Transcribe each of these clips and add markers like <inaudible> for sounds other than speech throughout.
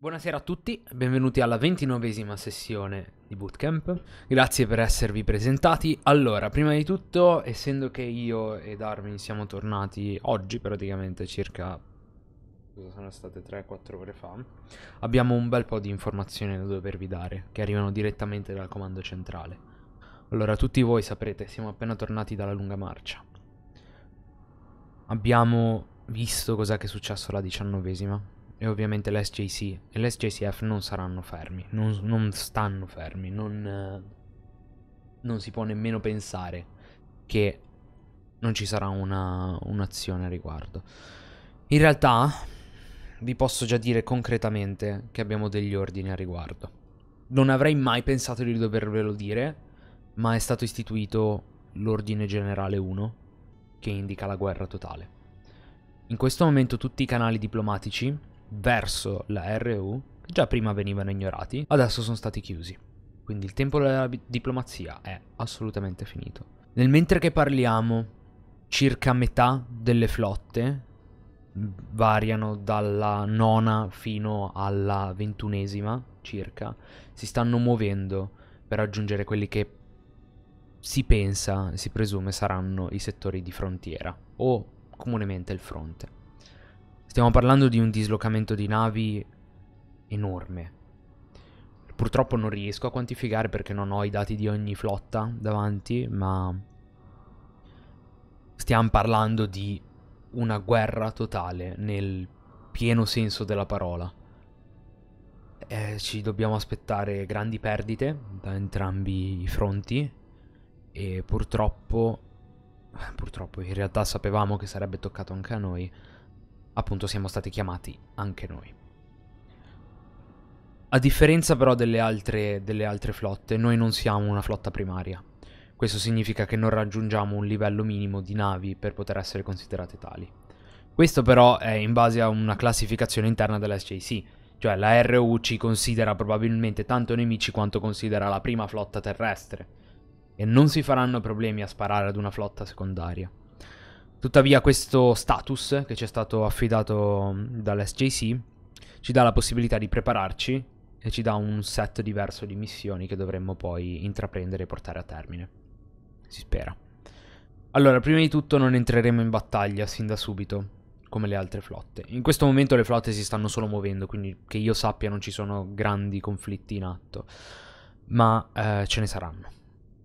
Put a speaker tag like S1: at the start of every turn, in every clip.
S1: Buonasera a tutti, benvenuti alla ventinovesima sessione di Bootcamp. Grazie per esservi presentati. Allora, prima di tutto, essendo che io e Darwin siamo tornati oggi praticamente circa sono state 3-4 ore fa, abbiamo un bel po' di informazioni da dovervi dare, che arrivano direttamente dal comando centrale. Allora, tutti voi saprete, siamo appena tornati dalla lunga marcia. Abbiamo visto cos'è che è successo alla diciannovesima, e ovviamente l'SJC e l'SJCF non saranno fermi, non, non stanno fermi, non, non, si può nemmeno pensare che non ci sarà un'azione un a riguardo. In realtà vi posso già dire concretamente che abbiamo degli ordini a riguardo. Non avrei mai pensato di dovervelo dire, ma è stato istituito l'ordine generale 1 che indica la guerra totale. In questo momento tutti i canali diplomatici verso la RU, che già prima venivano ignorati, adesso sono stati chiusi. Quindi il tempo della diplomazia è assolutamente finito. Nel mentre che parliamo, circa metà delle flotte variano dalla nona fino alla ventunesima circa, si stanno muovendo per raggiungere quelli che si pensa, si presume saranno i settori di frontiera o comunemente il fronte. Stiamo parlando di un dislocamento di navi enorme. Purtroppo non riesco a quantificare perché non ho i dati di ogni flotta davanti, ma stiamo parlando di una guerra totale nel pieno senso della parola. Eh, ci dobbiamo aspettare grandi perdite da entrambi i fronti e purtroppo, purtroppo in realtà sapevamo che sarebbe toccato anche a noi, appunto siamo stati chiamati anche noi. A differenza però delle altre, delle altre flotte, noi non siamo una flotta primaria. Questo significa che non raggiungiamo un livello minimo di navi per poter essere considerate tali. Questo però è in base a una classificazione interna dell'SJC, cioè la RU ci considera probabilmente tanto nemici quanto considera la prima flotta terrestre, e non si faranno problemi a sparare ad una flotta secondaria. Tuttavia questo status che ci è stato affidato mm, dall'SJC ci dà la possibilità di prepararci e ci dà un set diverso di missioni che dovremmo poi intraprendere e portare a termine. Si spera. Allora, prima di tutto non entreremo in battaglia sin da subito, come le altre flotte. In questo momento le flotte si stanno solo muovendo, quindi che io sappia non ci sono grandi conflitti in atto, ma eh, ce ne saranno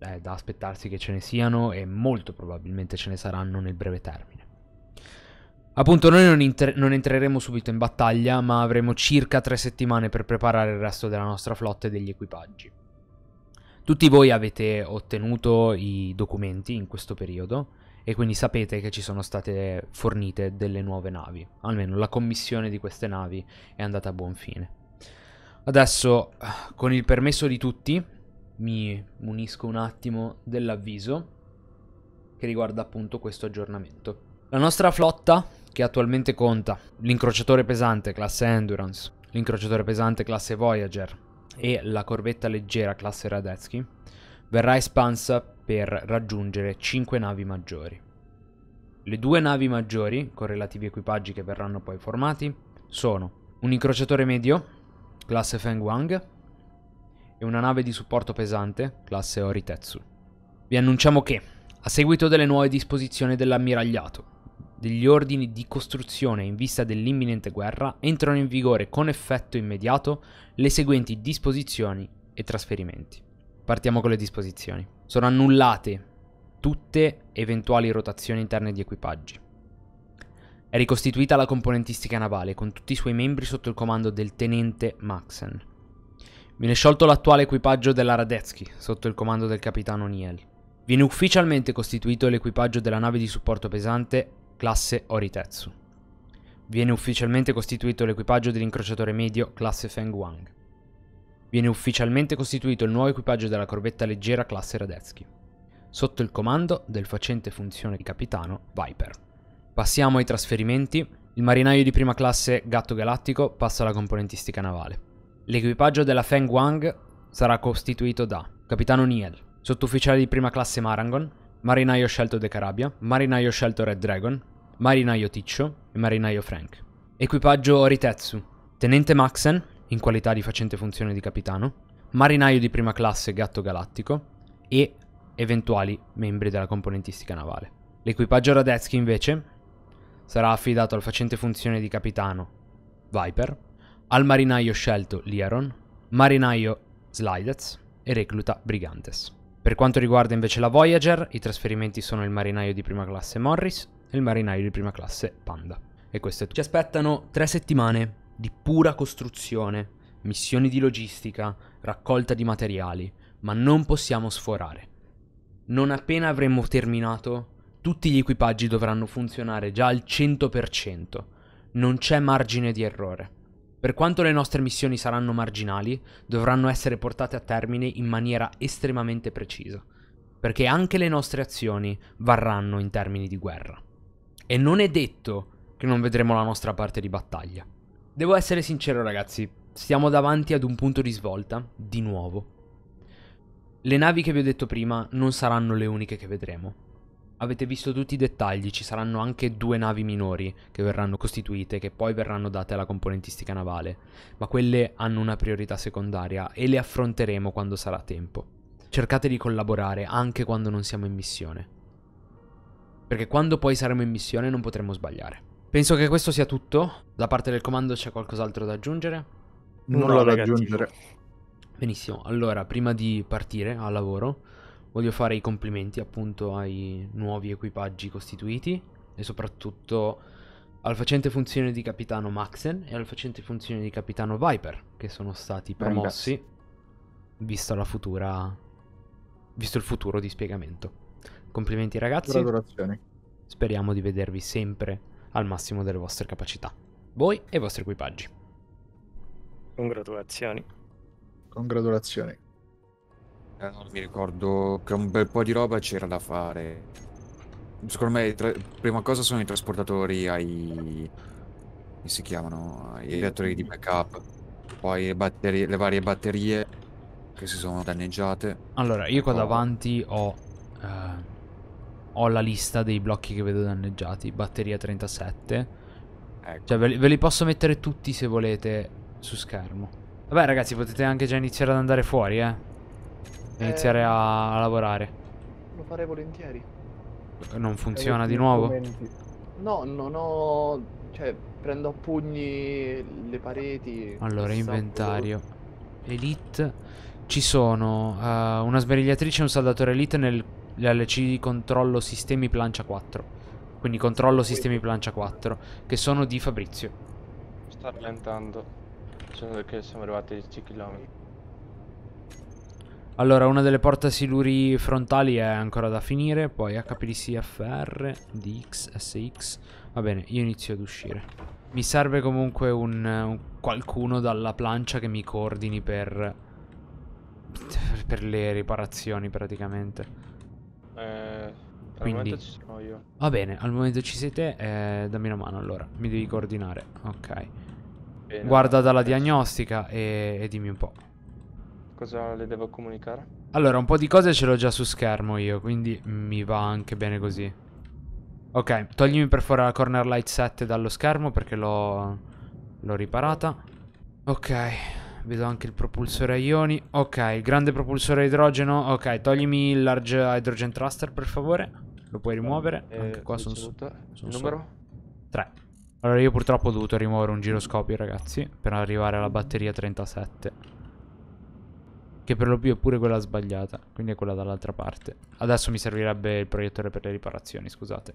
S1: è da aspettarsi che ce ne siano e molto probabilmente ce ne saranno nel breve termine. Appunto, noi non, inter- non, entreremo subito in battaglia, ma avremo circa tre settimane per preparare il resto della nostra flotta e degli equipaggi. Tutti voi avete ottenuto i documenti in questo periodo e quindi sapete che ci sono state fornite delle nuove navi, almeno la commissione di queste navi è andata a buon fine. Adesso, con il permesso di tutti, mi munisco un attimo dell'avviso che riguarda appunto questo aggiornamento. La nostra flotta, che attualmente conta l'incrociatore pesante classe Endurance, l'incrociatore pesante classe Voyager e la corvetta leggera classe Radetzky, verrà espansa per raggiungere 5 navi maggiori. Le due navi maggiori, con relativi equipaggi che verranno poi formati, sono un incrociatore medio, classe Feng Wang, e una nave di supporto pesante, classe Oritetsu. Vi annunciamo che, a seguito delle nuove disposizioni dell'ammiragliato, degli ordini di costruzione in vista dell'imminente guerra, entrano in vigore con effetto immediato le seguenti disposizioni e trasferimenti. Partiamo con le disposizioni. Sono annullate tutte eventuali rotazioni interne di equipaggi. È ricostituita la componentistica navale con tutti i suoi membri sotto il comando del tenente Maxen. Viene sciolto l'attuale equipaggio della Radetzky, sotto il comando del capitano Niel. Viene ufficialmente costituito l'equipaggio della nave di supporto pesante classe Oritetsu. Viene ufficialmente costituito l'equipaggio dell'incrociatore medio classe Feng Wang. Viene ufficialmente costituito il nuovo equipaggio della corvetta leggera classe Radetzky, sotto il comando del facente funzione di capitano Viper. Passiamo ai trasferimenti. Il marinaio di prima classe Gatto Galattico passa alla componentistica navale. L'equipaggio della Feng Wang sarà costituito da Capitano Niel, sottufficiale di prima classe Marangon, marinaio scelto De Carabia, marinaio scelto Red Dragon, marinaio Ticcio e marinaio Frank. Equipaggio Ritetsu, tenente Maxen, in qualità di facente funzione di capitano, marinaio di prima classe Gatto Galattico e eventuali membri della componentistica navale. L'equipaggio Radetzky invece sarà affidato al facente funzione di capitano Viper, al marinaio scelto Liaron, marinaio Slidez e recluta Brigantes. Per quanto riguarda invece la Voyager, i trasferimenti sono il marinaio di prima classe Morris e il marinaio di prima classe Panda. E questo è tutto. Ci aspettano tre settimane di pura costruzione, missioni di logistica, raccolta di materiali, ma non possiamo sforare. Non appena avremo terminato, tutti gli equipaggi dovranno funzionare già al 100%, non c'è margine di errore. Per quanto le nostre missioni saranno marginali, dovranno essere portate a termine in maniera estremamente precisa, perché anche le nostre azioni varranno in termini di guerra. E non è detto che non vedremo la nostra parte di battaglia. Devo essere sincero ragazzi, stiamo davanti ad un punto di svolta, di nuovo. Le navi che vi ho detto prima non saranno le uniche che vedremo. Avete visto tutti i dettagli, ci saranno anche due navi minori che verranno costituite, che poi verranno date alla componentistica navale, ma quelle hanno una priorità secondaria e le affronteremo quando sarà tempo. Cercate di collaborare anche quando non siamo in missione, perché quando poi saremo in missione non potremo sbagliare. Penso che questo sia tutto, da parte del comando c'è qualcos'altro da aggiungere? Nulla da aggiungere. Benissimo, allora prima di partire al lavoro Voglio fare i complimenti appunto ai nuovi equipaggi costituiti e soprattutto al facente funzione di capitano Maxen e al facente funzione di capitano Viper che sono stati promossi vista la futura visto il futuro di spiegamento. Complimenti ragazzi. Speriamo di vedervi sempre al massimo delle vostre capacità. Voi e i vostri equipaggi. Congratulazioni. Congratulazioni. Eh, non mi ricordo che un bel po' di roba c'era da fare. Secondo me, tra... prima cosa sono i trasportatori ai... come si chiamano? Ai reattori di backup. Poi le, batterie, le varie batterie che si sono danneggiate. Allora, io qua oh. davanti ho... Eh ho la lista dei blocchi che vedo danneggiati. Batteria 37. Ecco. Cioè, ve li, ve li, posso mettere tutti se volete su schermo. Vabbè, ragazzi, potete anche già iniziare ad andare fuori, eh. Iniziare eh, a lavorare. Lo farei volentieri. Non funziona di nuovo? No, non ho... Cioè, prendo a pugni le pareti. Allora, inventario. Elite. Ci sono uh, una sverigliatrice e un saldatore elite nell'LC controllo sistemi plancia 4. Quindi controllo sistemi plancia 4, che sono di Fabrizio. Sta rallentando, dicendo che siamo arrivati a 10 km. Allora, una delle porte siluri frontali è ancora da finire, poi HPDCFR, DX, SX. Va bene, io inizio ad uscire. Mi serve comunque un, un qualcuno dalla plancia che mi coordini per, per le riparazioni praticamente. Eh, Quindi... ci sono io. Va bene, al momento ci siete. eh, dammi una mano allora, mi devi coordinare. Ok. Bene, Guarda dalla penso. diagnostica e, e dimmi un po'. Cosa le devo comunicare? Allora, un po' di cose ce l'ho già su schermo io, quindi mi va anche bene così. Ok, toglimi per fuori la corner light 7 dallo schermo perché l'ho l'ho riparata. Ok, vedo anche il propulsore a ioni. Ok, grande propulsore a idrogeno. Ok, toglimi il large hydrogen thruster per favore. Lo puoi rimuovere. Eh, anche qua sono, sono numero 3. Allora io purtroppo ho dovuto rimuovere un giroscopio, ragazzi, per arrivare alla batteria 37. Che per lo più è pure quella sbagliata. Quindi è quella dall'altra parte. Adesso mi servirebbe il proiettore per le riparazioni, scusate.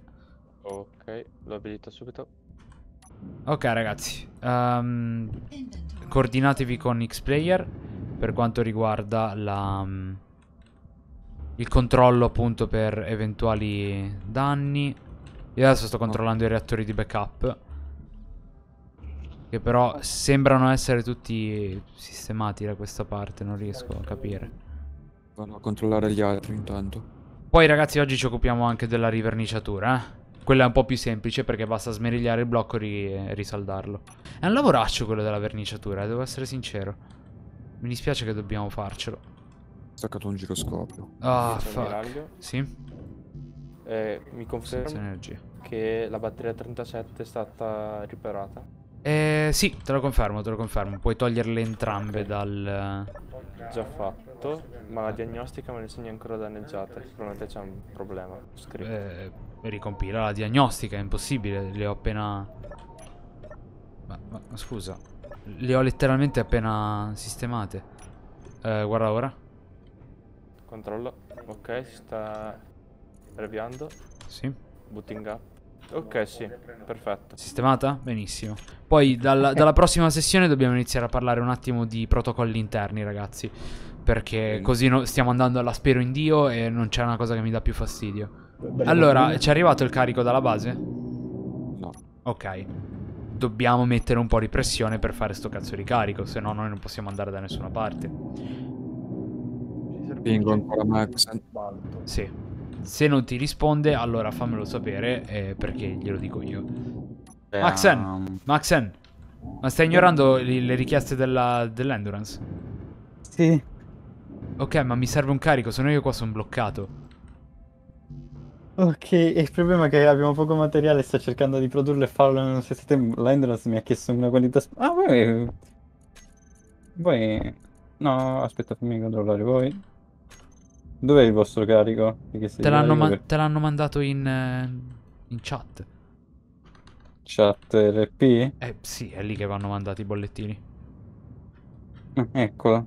S1: Ok, lo abilito subito. Ok ragazzi, um, coordinatevi con Xplayer per quanto riguarda la, um, il controllo appunto per eventuali danni. Io adesso sto controllando i reattori di backup che però sembrano essere tutti sistemati da questa parte, non riesco a capire. Vanno a controllare gli altri intanto. Poi ragazzi oggi ci occupiamo anche della riverniciatura, eh? Quella è un po' più semplice perché basta smerigliare il blocco e ri risaldarlo. È un lavoraccio quello della verniciatura, eh, devo essere sincero. Mi dispiace che dobbiamo farcelo. Ho staccato un giroscopio. Ah, oh, fuck. Sì? Eh, mi confermo che la batteria 37 è stata riparata. Eh, sì, te lo confermo, te lo confermo. Puoi toglierle entrambe dal... Già fatto, ma la diagnostica me ne segna ancora danneggiata. Sicuramente c'è un problema. Scrivo. Eh, ricompila la diagnostica, è impossibile. Le ho appena... Ma, ma, ma scusa. Le ho letteralmente appena sistemate. Eh, guarda ora. Controllo. Ok, si sta... Reviando. Sì. Booting up. Ok, sì, perfetto. Sistemata? Benissimo. Poi dalla, dalla, prossima sessione dobbiamo iniziare a parlare un attimo di protocolli interni, ragazzi. Perché così no, stiamo andando alla spero in Dio e non c'è una cosa che mi dà più fastidio. Allora, ci è arrivato il carico dalla base? No. Ok. Dobbiamo mettere un po' di pressione per fare sto cazzo di carico, se no noi non possiamo andare da nessuna parte. Pingo ancora Max. Sì se non ti risponde, allora fammelo sapere eh, perché glielo dico io. Beh, Maxen, um... Maxen, ma stai ignorando li, le richieste dell'endurance? sì. Ok, ma mi serve un carico, se no io qua sono bloccato. Ok, il problema è che abbiamo poco materiale, sto cercando di produrlo e farlo nello stesso tempo. L'endurance mi ha chiesto una quantità... Ah, voi... Voi... No, aspetta, fammi controllare voi. Dov'è il vostro carico? Te l'hanno, man mandato in, eh, in, chat. Chat RP? Eh sì, è lì che vanno mandati i bollettini. Eh, eccolo.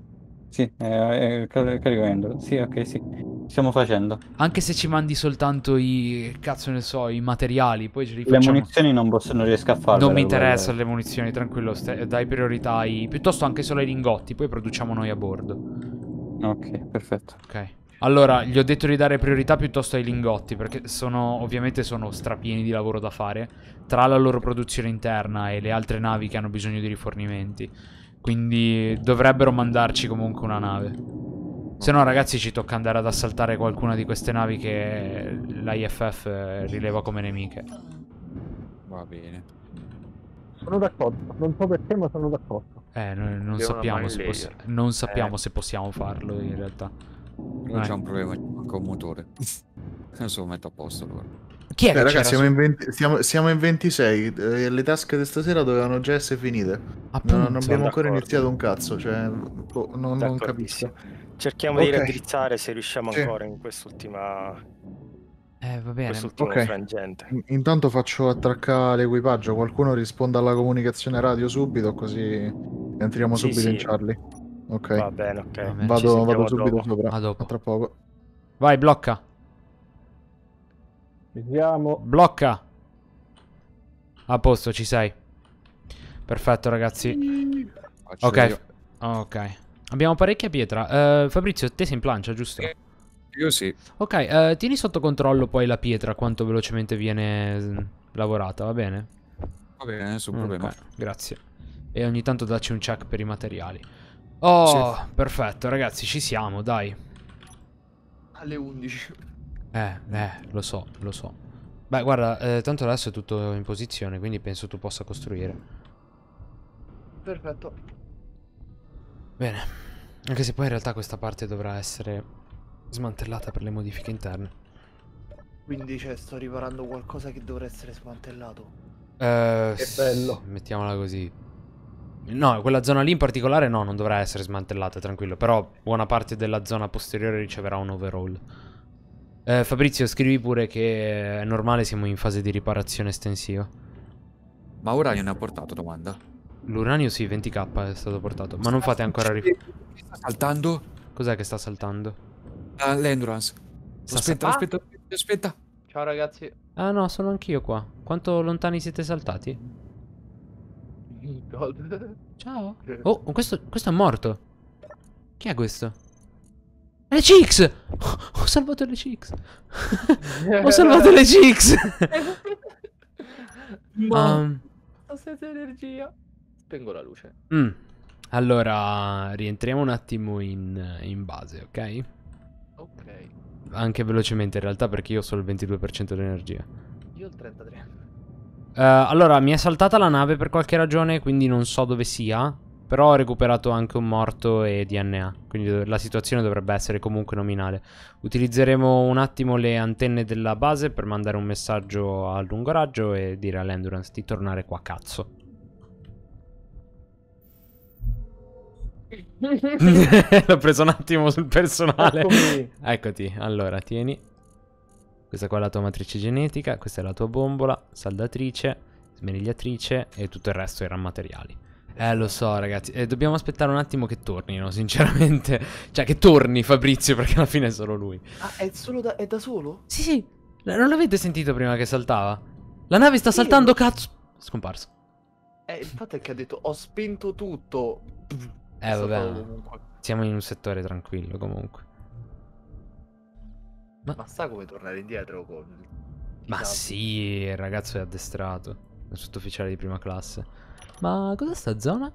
S1: Sì, eh, è, è car carico Android. Sì, ok, sì. Stiamo facendo. Anche se ci mandi soltanto i... cazzo ne so, i materiali, poi ce li Le munizioni non posso, non riesco a farle. Non mi interessano le munizioni, tranquillo, dai priorità ai... piuttosto anche solo ai lingotti, poi produciamo noi a bordo. Ok, perfetto. Ok. Allora, gli ho detto di dare priorità piuttosto ai lingotti, perché sono, ovviamente sono strapieni di lavoro da fare, tra la loro produzione interna e le altre navi che hanno bisogno di rifornimenti. Quindi dovrebbero mandarci comunque una nave. Se no, ragazzi, ci tocca andare ad assaltare qualcuna di queste navi che l'IFF rileva come nemiche. Va bene. Sono d'accordo, non so perché, ma sono d'accordo. Eh, noi non sappiamo, se, poss non sappiamo eh. se possiamo farlo in realtà. Non c'è un problema, manca un motore. <laughs> Adesso lo metto a posto allora. Chi è Beh, ragazzi, siamo in, 20, siamo, siamo in, 26. Eh, le tasche di stasera dovevano già essere finite. Appunto, non, non abbiamo ancora iniziato un cazzo. Cioè, boh, non, non, capisco. Cerchiamo okay. di raddrizzare se riusciamo sì. ancora in quest'ultima. Eh, va bene. okay. frangente. Intanto faccio attraccare l'equipaggio. Qualcuno risponda alla comunicazione radio subito, così entriamo sì, subito sì. in Charlie. Ok. Va bene, ok. Va vado, vado subito dopo. sopra. A dopo. A tra poco. Vai, blocca. Vediamo. Blocca. A posto, ci sei. Perfetto, ragazzi. ok. Io. Ok. Abbiamo parecchia pietra. Uh, Fabrizio, te sei in plancia, giusto? Io sì. Ok, uh, tieni sotto controllo poi la pietra, quanto velocemente viene mm, lavorata, va bene? Va bene, nessun okay. problema. Grazie. E ogni tanto dacci un check per i materiali. Oh, sì. perfetto, ragazzi, ci siamo, dai. Alle 11. Eh, eh, lo so, lo so. Beh, guarda, eh, tanto adesso è tutto in posizione, quindi penso tu possa costruire. Perfetto. Bene. Anche se poi in realtà questa parte dovrà essere smantellata per le modifiche interne. Quindi, cioè, sto riparando qualcosa che dovrà essere smantellato. Eh, che bello. Mettiamola così. No, quella zona lì in particolare no, non dovrà essere smantellata, tranquillo. Però buona parte della zona posteriore riceverà un overhaul. Eh, Fabrizio, scrivi pure che è normale, siamo in fase di riparazione estensiva. Ma uranio ne ha portato, domanda. L'uranio sì, 20k è stato portato. Ma non fate ancora... Ri... Sta saltando? Cos'è che sta saltando? Uh, L'endurance. Aspetta, aspetta, aspetta. Ciao ragazzi. Ah no, sono anch'io qua. Quanto lontani siete saltati? Gold. Ciao. Oh, oh, questo, questo è morto. Chi è questo? LCX! Oh, ho salvato le LCX! ho salvato le LCX! Ma... Boh. Um. Ho senza energia. Spengo la luce. Mm. Allora, rientriamo un attimo in, in base, ok? Ok. Anche velocemente in realtà perché io ho solo il 22% di energia. Io ho il 33%. Eh, allora, mi è saltata la nave per qualche ragione, quindi non so dove sia. Però ho recuperato anche un morto e DNA, quindi la situazione dovrebbe essere comunque nominale. Utilizzeremo un attimo le antenne della base per mandare un messaggio a lungo raggio e dire all'Endurance di tornare qua cazzo. <laughs> <laughs> L'ho preso un attimo sul personale. Eccomi. Eccoti, allora tieni. Questa qua è la tua matrice genetica, questa è la tua bombola, saldatrice, smerigliatrice e tutto il resto erano materiali. Eh lo so ragazzi, eh, dobbiamo aspettare un attimo che tornino sinceramente <laughs> Cioè che torni Fabrizio perché alla fine è solo lui Ah è, solo da, è da solo? Sì sì, non l'avete sentito prima che saltava? La nave sta sì, saltando io... cazzo Scomparso Eh il fatto è che ha detto ho spento tutto
S2: Eh vabbè
S1: Siamo in un settore tranquillo comunque ma... ma sa come tornare indietro con... Ma Sato. sì, il ragazzo è addestrato, è un sottufficiale di prima classe. Ma cos'è sta zona?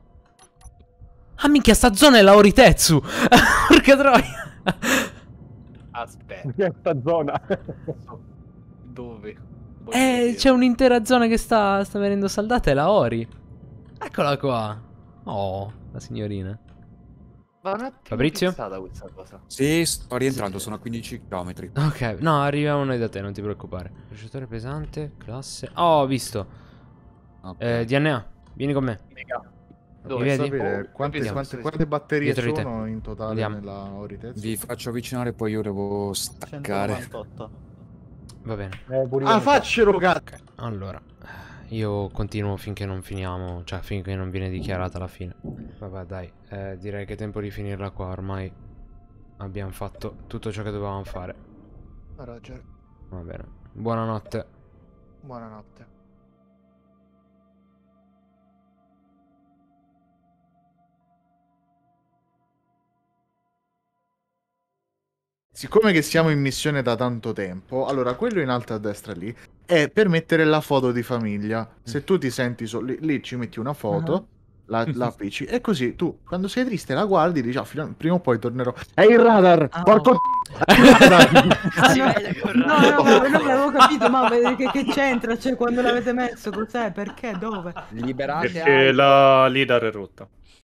S1: Ah minchia, sta zona è la Oritetsu! <laughs> Porca troia! Aspetta. Questa zona. Dove? Voglio eh, c'è un'intera zona che sta, sta venendo saldata, è la Ori. Eccola qua. Oh, la signorina. Fabrizio? Sì, sto rientrando, sì, sono a 15 km. Ok, no, arriviamo noi da te, non ti preoccupare. Processatore pesante, classe. Oh, ho visto. Okay. Eh, DNA, vieni con me. Mega. Dove sapere oh, quante, quante, quante, quante batterie Dietro sono in totale Andiamo. nella Oritezza? Vi faccio avvicinare, poi io devo staccare. 198. Va bene. Eh, ah, faccelo, cacca. Allora io continuo finché non finiamo, cioè finché non viene dichiarata la fine. Vabbè dai, eh, direi che è tempo di finirla qua, ormai abbiamo fatto tutto ciò che dovevamo fare. Roger. Va bene, buonanotte. Buonanotte. Siccome che siamo in missione da tanto tempo, allora quello in alto a destra lì è per mettere la foto di famiglia. Mm. Se tu ti senti solo lì, lì, ci metti una foto. Uh-huh. La, <laughs> la e così tu quando sei triste la guardi dici ah, prima o poi tornerò è il radar ah, porco <laughs> <laughs> ah, no. no, no, ma, non avevo capito ma che, che, c'entra cioè quando l'avete messo cos'è perché dove liberate perché la leader è rotta